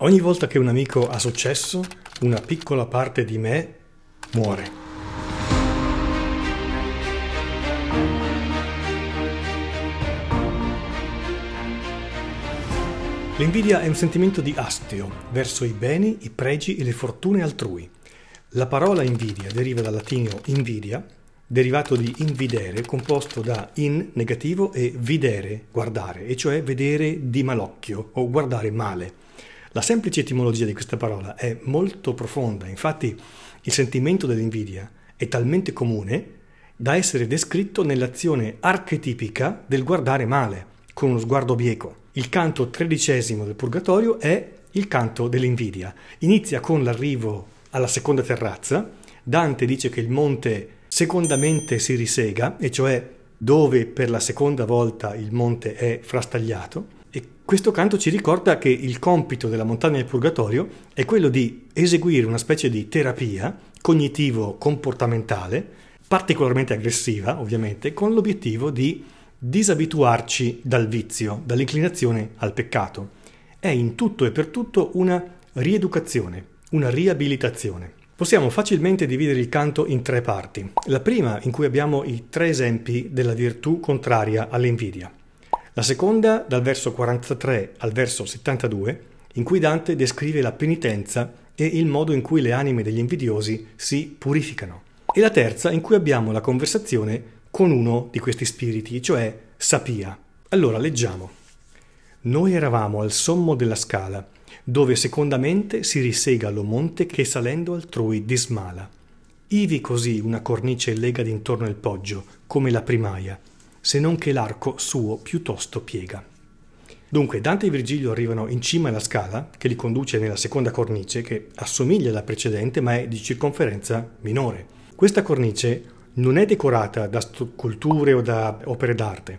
Ogni volta che un amico ha successo, una piccola parte di me muore. L'invidia è un sentimento di astio verso i beni, i pregi e le fortune altrui. La parola invidia deriva dal latino invidia, derivato di invidere, composto da in negativo e videre, guardare, e cioè vedere di malocchio o guardare male. La semplice etimologia di questa parola è molto profonda, infatti il sentimento dell'invidia è talmente comune da essere descritto nell'azione archetipica del guardare male, con uno sguardo bieco. Il canto tredicesimo del Purgatorio è il canto dell'invidia. Inizia con l'arrivo alla seconda terrazza. Dante dice che il monte secondamente si risega, e cioè dove per la seconda volta il monte è frastagliato. Questo canto ci ricorda che il compito della montagna del purgatorio è quello di eseguire una specie di terapia cognitivo-comportamentale, particolarmente aggressiva ovviamente, con l'obiettivo di disabituarci dal vizio, dall'inclinazione al peccato. È in tutto e per tutto una rieducazione, una riabilitazione. Possiamo facilmente dividere il canto in tre parti. La prima in cui abbiamo i tre esempi della virtù contraria all'invidia. La seconda dal verso 43 al verso 72, in cui Dante descrive la penitenza e il modo in cui le anime degli invidiosi si purificano. E la terza in cui abbiamo la conversazione con uno di questi spiriti, cioè Sapia. Allora leggiamo. Noi eravamo al sommo della scala, dove secondamente si risega lo monte che salendo altrui dismala. Ivi così una cornice lega d'intorno il poggio, come la primaia, se non che l'arco suo piuttosto piega. Dunque Dante e Virgilio arrivano in cima alla scala che li conduce nella seconda cornice che assomiglia alla precedente ma è di circonferenza minore. Questa cornice non è decorata da sculture o da opere d'arte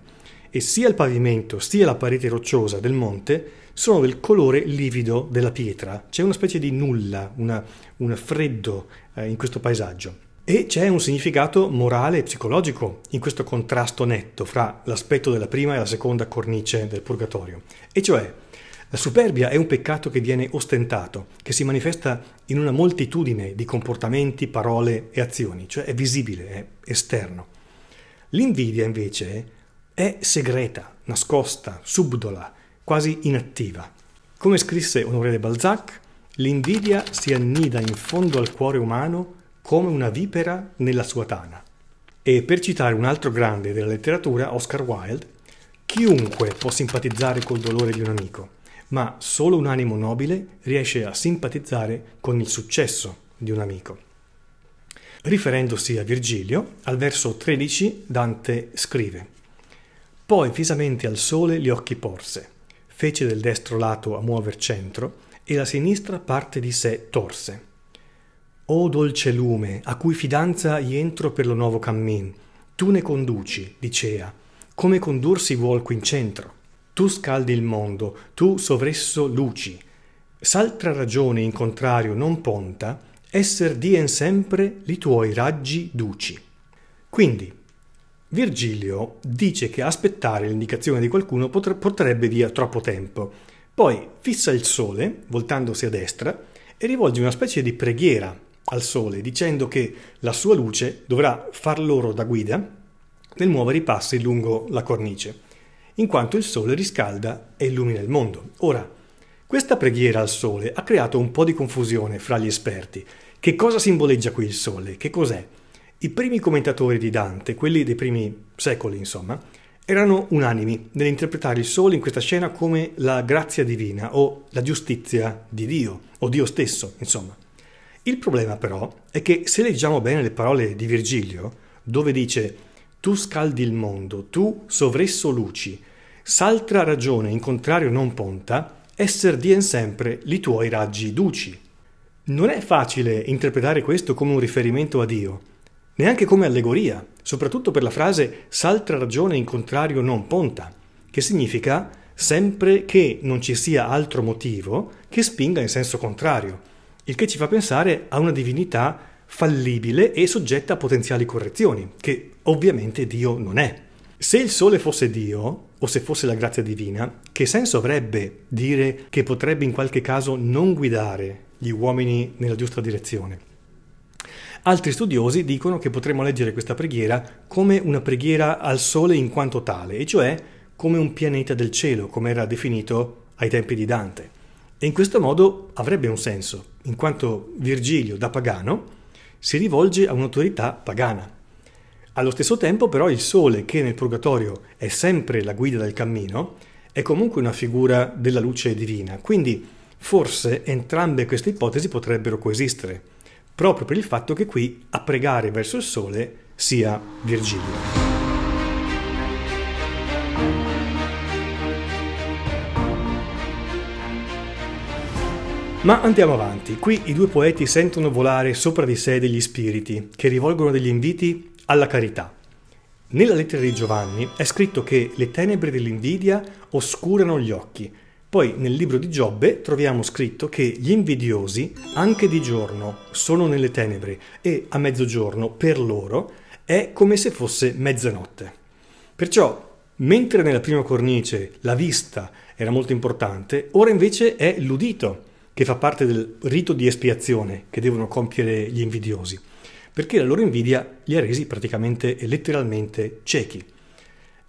e sia il pavimento sia la parete rocciosa del monte sono del colore livido della pietra, c'è una specie di nulla, una, un freddo eh, in questo paesaggio. E c'è un significato morale e psicologico in questo contrasto netto fra l'aspetto della prima e la seconda cornice del purgatorio. E cioè, la superbia è un peccato che viene ostentato, che si manifesta in una moltitudine di comportamenti, parole e azioni, cioè è visibile, è esterno. L'invidia invece è segreta, nascosta, subdola, quasi inattiva. Come scrisse Honoré de Balzac, l'invidia si annida in fondo al cuore umano come una vipera nella sua tana. E per citare un altro grande della letteratura, Oscar Wilde, chiunque può simpatizzare col dolore di un amico, ma solo un animo nobile riesce a simpatizzare con il successo di un amico. Riferendosi a Virgilio, al verso 13 Dante scrive Poi fisamente al sole gli occhi porse, fece del destro lato a muover centro e la sinistra parte di sé torse o dolce lume, a cui fidanza i entro per lo nuovo cammin, tu ne conduci, dicea, come condursi vuol qui in centro. Tu scaldi il mondo, tu sovresso luci. S'altra ragione in contrario non ponta, esser dien sempre li tuoi raggi duci. Quindi, Virgilio dice che aspettare l'indicazione di qualcuno porterebbe via troppo tempo. Poi fissa il sole, voltandosi a destra, e rivolge una specie di preghiera al sole, dicendo che la sua luce dovrà far loro da guida nel muovere i passi lungo la cornice, in quanto il sole riscalda e illumina il mondo. Ora, questa preghiera al sole ha creato un po' di confusione fra gli esperti. Che cosa simboleggia qui il sole? Che cos'è? I primi commentatori di Dante, quelli dei primi secoli insomma, erano unanimi nell'interpretare il sole in questa scena come la grazia divina o la giustizia di Dio o Dio stesso, insomma. Il problema però è che se leggiamo bene le parole di Virgilio, dove dice tu scaldi il mondo, tu sovresso luci, s'altra ragione in contrario non ponta, esser dien sempre li tuoi raggi duci. Non è facile interpretare questo come un riferimento a Dio, neanche come allegoria, soprattutto per la frase s'altra ragione in contrario non ponta, che significa sempre che non ci sia altro motivo che spinga in senso contrario il che ci fa pensare a una divinità fallibile e soggetta a potenziali correzioni, che ovviamente Dio non è. Se il Sole fosse Dio, o se fosse la grazia divina, che senso avrebbe dire che potrebbe in qualche caso non guidare gli uomini nella giusta direzione? Altri studiosi dicono che potremmo leggere questa preghiera come una preghiera al Sole in quanto tale, e cioè come un pianeta del cielo, come era definito ai tempi di Dante. E in questo modo avrebbe un senso, in quanto Virgilio, da pagano, si rivolge a un'autorità pagana. Allo stesso tempo, però, il sole, che nel purgatorio è sempre la guida del cammino, è comunque una figura della luce divina. Quindi, forse entrambe queste ipotesi potrebbero coesistere, proprio per il fatto che qui a pregare verso il sole sia Virgilio. Ma andiamo avanti, qui i due poeti sentono volare sopra di sé degli spiriti che rivolgono degli inviti alla carità. Nella lettera di Giovanni è scritto che le tenebre dell'invidia oscurano gli occhi. Poi nel libro di Giobbe troviamo scritto che gli invidiosi anche di giorno sono nelle tenebre e a mezzogiorno per loro è come se fosse mezzanotte. Perciò, mentre nella prima cornice la vista era molto importante, ora invece è l'udito che fa parte del rito di espiazione che devono compiere gli invidiosi, perché la loro invidia li ha resi praticamente e letteralmente ciechi.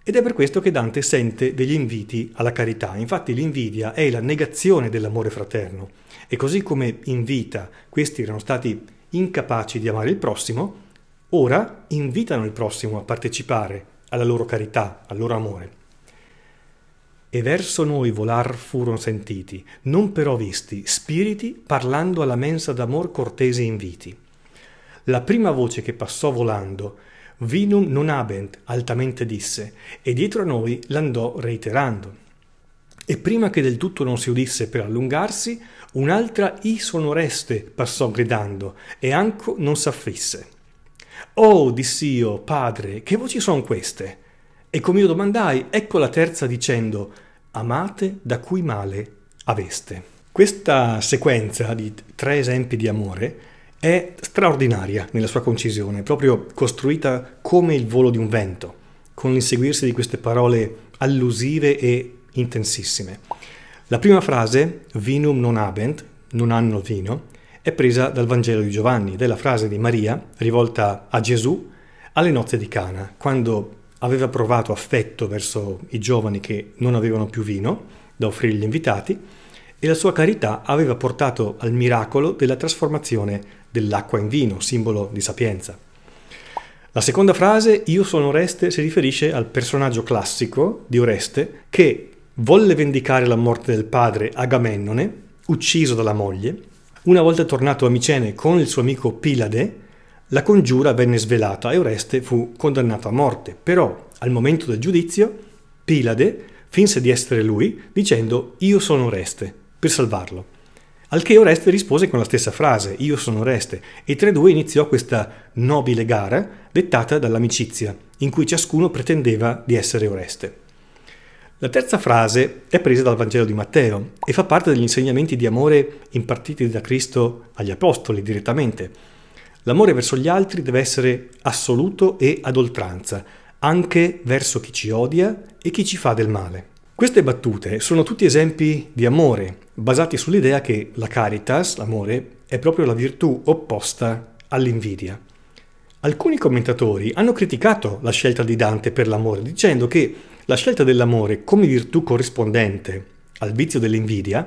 Ed è per questo che Dante sente degli inviti alla carità. Infatti l'invidia è la negazione dell'amore fraterno e così come in vita questi erano stati incapaci di amare il prossimo, ora invitano il prossimo a partecipare alla loro carità, al loro amore. E verso noi volar furono sentiti, non però visti, spiriti parlando alla mensa d'amor cortesi inviti. La prima voce che passò volando, Vinum non abent, altamente disse, e dietro a noi l'andò reiterando. E prima che del tutto non si udisse per allungarsi, un'altra i sonoreste passò gridando, e anco non s'affisse. Oh, diss'io, padre, che voci son queste? E come io domandai, ecco la terza dicendo, amate da cui male aveste. Questa sequenza di tre esempi di amore è straordinaria nella sua concisione, proprio costruita come il volo di un vento, con l'inseguirsi di queste parole allusive e intensissime. La prima frase, vinum non habent, non hanno vino, è presa dal Vangelo di Giovanni della frase di Maria rivolta a Gesù alle nozze di Cana, quando aveva provato affetto verso i giovani che non avevano più vino da offrire agli invitati e la sua carità aveva portato al miracolo della trasformazione dell'acqua in vino, simbolo di sapienza. La seconda frase, Io sono Oreste, si riferisce al personaggio classico di Oreste che volle vendicare la morte del padre Agamennone, ucciso dalla moglie. Una volta tornato a Micene con il suo amico Pilade, la congiura venne svelata e Oreste fu condannato a morte, però al momento del giudizio Pilade finse di essere lui dicendo io sono Oreste per salvarlo. Al che Oreste rispose con la stessa frase, io sono Oreste, e tra i due iniziò questa nobile gara dettata dall'amicizia, in cui ciascuno pretendeva di essere Oreste. La terza frase è presa dal Vangelo di Matteo e fa parte degli insegnamenti di amore impartiti da Cristo agli Apostoli direttamente L'amore verso gli altri deve essere assoluto e ad oltranza, anche verso chi ci odia e chi ci fa del male. Queste battute sono tutti esempi di amore, basati sull'idea che la caritas, l'amore, è proprio la virtù opposta all'invidia. Alcuni commentatori hanno criticato la scelta di Dante per l'amore, dicendo che la scelta dell'amore come virtù corrispondente al vizio dell'invidia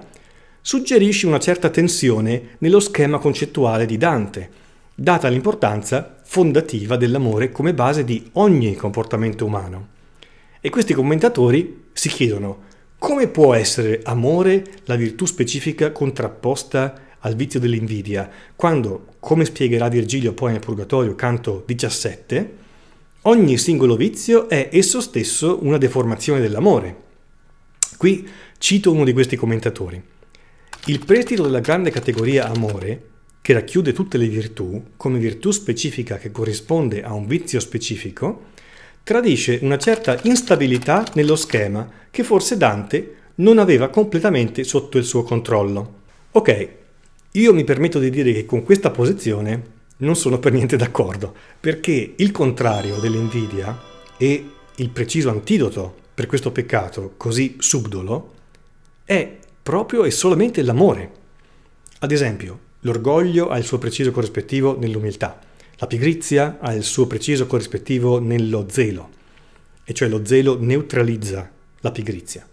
suggerisce una certa tensione nello schema concettuale di Dante, data l'importanza fondativa dell'amore come base di ogni comportamento umano. E questi commentatori si chiedono come può essere amore la virtù specifica contrapposta al vizio dell'invidia, quando, come spiegherà Virgilio poi nel Purgatorio, canto 17, ogni singolo vizio è esso stesso una deformazione dell'amore. Qui cito uno di questi commentatori. Il prestito della grande categoria amore che racchiude tutte le virtù, come virtù specifica che corrisponde a un vizio specifico, tradisce una certa instabilità nello schema che forse Dante non aveva completamente sotto il suo controllo. Ok, io mi permetto di dire che con questa posizione non sono per niente d'accordo, perché il contrario dell'invidia e il preciso antidoto per questo peccato così subdolo è proprio e solamente l'amore. Ad esempio, L'orgoglio ha il suo preciso corrispettivo nell'umiltà, la pigrizia ha il suo preciso corrispettivo nello zelo, e cioè lo zelo neutralizza la pigrizia.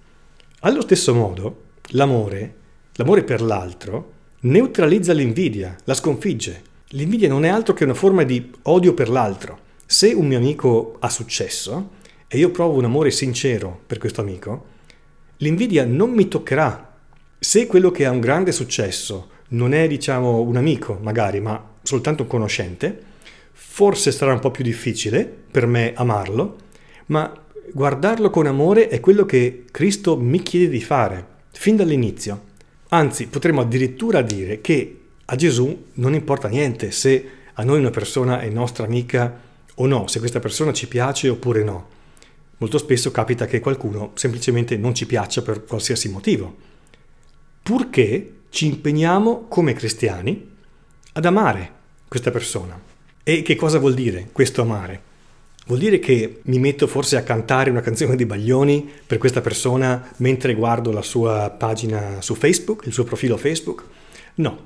Allo stesso modo, l'amore, l'amore per l'altro, neutralizza l'invidia, la sconfigge. L'invidia non è altro che una forma di odio per l'altro. Se un mio amico ha successo e io provo un amore sincero per questo amico, l'invidia non mi toccherà. Se quello che ha un grande successo non è diciamo un amico magari, ma soltanto un conoscente, forse sarà un po' più difficile per me amarlo, ma guardarlo con amore è quello che Cristo mi chiede di fare fin dall'inizio. Anzi, potremmo addirittura dire che a Gesù non importa niente se a noi una persona è nostra amica o no, se questa persona ci piace oppure no. Molto spesso capita che qualcuno semplicemente non ci piaccia per qualsiasi motivo. Purché ci impegniamo come cristiani ad amare questa persona. E che cosa vuol dire questo amare? Vuol dire che mi metto forse a cantare una canzone di Baglioni per questa persona mentre guardo la sua pagina su Facebook, il suo profilo Facebook? No,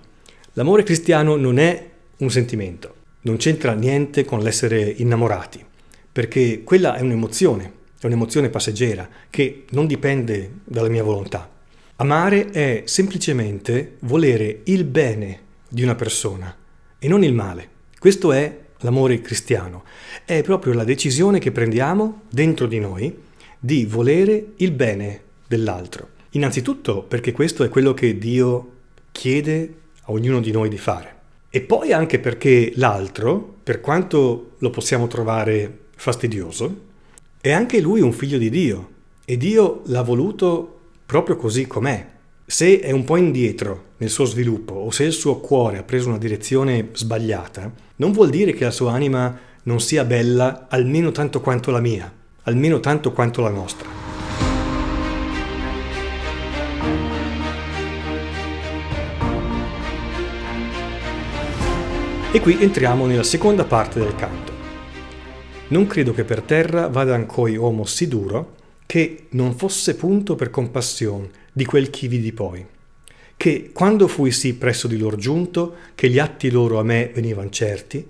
l'amore cristiano non è un sentimento, non c'entra niente con l'essere innamorati, perché quella è un'emozione, è un'emozione passeggera che non dipende dalla mia volontà, Amare è semplicemente volere il bene di una persona e non il male. Questo è l'amore cristiano. È proprio la decisione che prendiamo dentro di noi di volere il bene dell'altro. Innanzitutto perché questo è quello che Dio chiede a ognuno di noi di fare. E poi anche perché l'altro, per quanto lo possiamo trovare fastidioso, è anche lui un figlio di Dio e Dio l'ha voluto proprio così com'è. Se è un po' indietro nel suo sviluppo o se il suo cuore ha preso una direzione sbagliata, non vuol dire che la sua anima non sia bella almeno tanto quanto la mia, almeno tanto quanto la nostra. E qui entriamo nella seconda parte del canto. Non credo che per terra vada ancoi homo siduro, che non fosse punto per compassione di quel chi vidi poi, che quando fui sì presso di lor giunto, che gli atti loro a me venivan certi,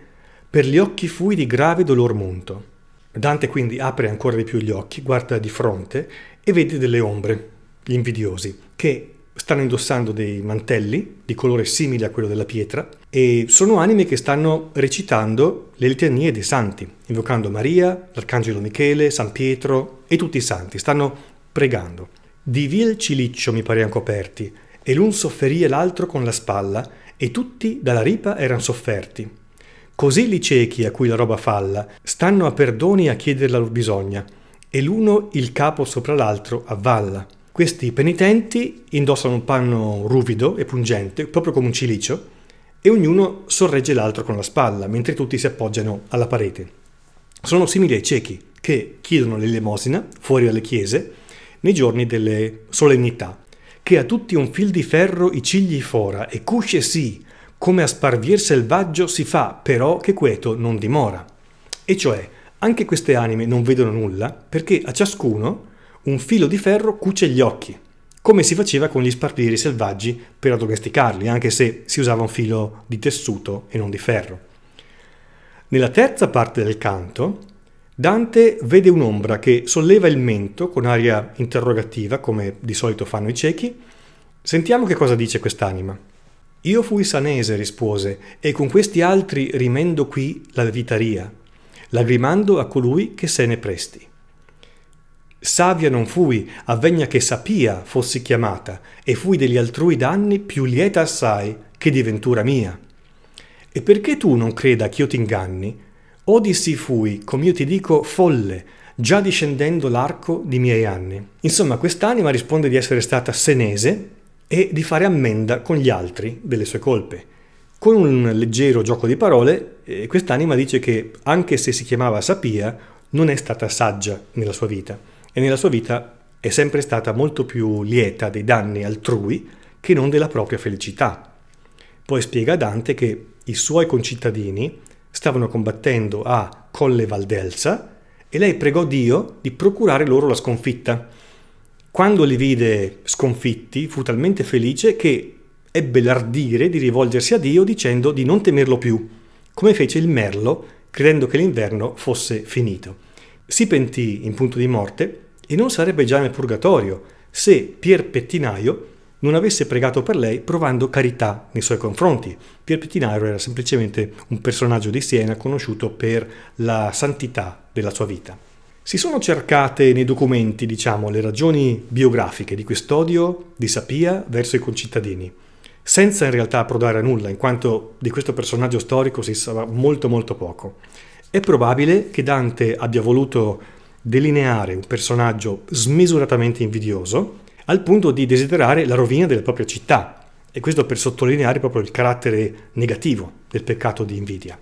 per gli occhi fui di grave dolor munto. Dante quindi apre ancora di più gli occhi, guarda di fronte e vede delle ombre, gli invidiosi, che stanno indossando dei mantelli di colore simile a quello della pietra, e sono anime che stanno recitando le litanie dei santi, invocando Maria, l'Arcangelo Michele, San Pietro e tutti i santi, stanno pregando. Di vil ciliccio mi parean coperti, e l'un sofferì l'altro con la spalla, e tutti dalla ripa erano sofferti. Così li ciechi a cui la roba falla, stanno a perdoni a chiedere la loro bisogna, e l'uno il capo sopra l'altro avvalla. Questi penitenti indossano un panno ruvido e pungente, proprio come un cilicio, e ognuno sorregge l'altro con la spalla, mentre tutti si appoggiano alla parete. Sono simili ai ciechi, che chiedono l'elemosina fuori dalle chiese nei giorni delle solennità, che a tutti un fil di ferro i cigli fora e cusce sì, come a sparvier selvaggio si fa, però che queto non dimora. E cioè, anche queste anime non vedono nulla, perché a ciascuno un filo di ferro cuce gli occhi, come si faceva con gli sparpiri selvaggi per addomesticarli, anche se si usava un filo di tessuto e non di ferro. Nella terza parte del canto, Dante vede un'ombra che solleva il mento con aria interrogativa, come di solito fanno i ciechi. Sentiamo che cosa dice quest'anima. Io fui sanese, rispose, e con questi altri rimendo qui la vitaria, lagrimando a colui che se ne presti. Savia non fui, avvegna che sapia fossi chiamata, e fui degli altrui danni più lieta assai che di ventura mia. E perché tu non creda ch'io t'inganni, odi sì fui, come io ti dico, folle, già discendendo l'arco di miei anni. Insomma, quest'anima risponde di essere stata senese e di fare ammenda con gli altri delle sue colpe. Con un leggero gioco di parole, eh, quest'anima dice che anche se si chiamava Sapia, non è stata saggia nella sua vita e nella sua vita è sempre stata molto più lieta dei danni altrui che non della propria felicità. Poi spiega a Dante che i suoi concittadini stavano combattendo a Colle Valdelsa e lei pregò Dio di procurare loro la sconfitta. Quando li vide sconfitti fu talmente felice che ebbe l'ardire di rivolgersi a Dio dicendo di non temerlo più, come fece il merlo credendo che l'inverno fosse finito si pentì in punto di morte e non sarebbe già nel purgatorio se Pier Pettinaio non avesse pregato per lei provando carità nei suoi confronti. Pier Pettinaio era semplicemente un personaggio di Siena conosciuto per la santità della sua vita. Si sono cercate nei documenti, diciamo, le ragioni biografiche di quest'odio di Sapia verso i concittadini, senza in realtà approdare a nulla, in quanto di questo personaggio storico si sa molto molto poco. È probabile che Dante abbia voluto delineare un personaggio smisuratamente invidioso al punto di desiderare la rovina della propria città, e questo per sottolineare proprio il carattere negativo del peccato di invidia.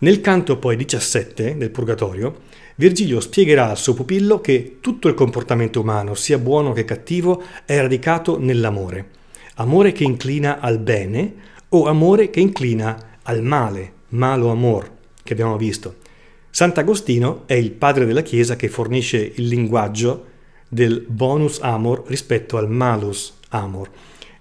Nel canto poi 17 del Purgatorio, Virgilio spiegherà al suo pupillo che tutto il comportamento umano, sia buono che cattivo, è radicato nell'amore. Amore che inclina al bene o amore che inclina al male, malo amor, che abbiamo visto. Sant'Agostino è il padre della Chiesa che fornisce il linguaggio del bonus amor rispetto al malus amor.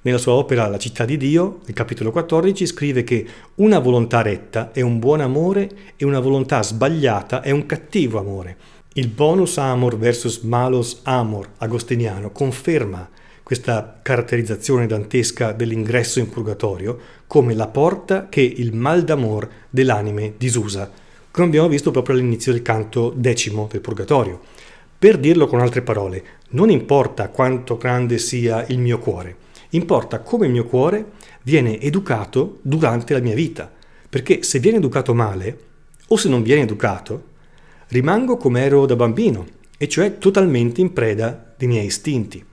Nella sua opera La città di Dio, nel capitolo 14, scrive che una volontà retta è un buon amore e una volontà sbagliata è un cattivo amore. Il bonus amor versus malus amor agostiniano conferma questa caratterizzazione dantesca dell'ingresso in purgatorio come la porta che il mal d'amor dell'anime disusa, come abbiamo visto proprio all'inizio del canto decimo del purgatorio. Per dirlo con altre parole, non importa quanto grande sia il mio cuore, importa come il mio cuore viene educato durante la mia vita, perché se viene educato male, o se non viene educato, rimango come ero da bambino, e cioè totalmente in preda dei miei istinti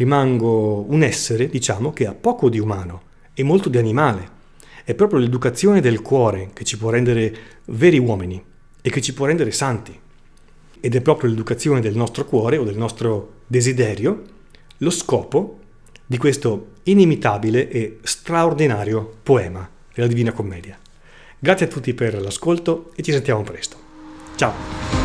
rimango un essere, diciamo, che ha poco di umano e molto di animale. È proprio l'educazione del cuore che ci può rendere veri uomini e che ci può rendere santi. Ed è proprio l'educazione del nostro cuore o del nostro desiderio lo scopo di questo inimitabile e straordinario poema della Divina Commedia. Grazie a tutti per l'ascolto e ci sentiamo presto. Ciao!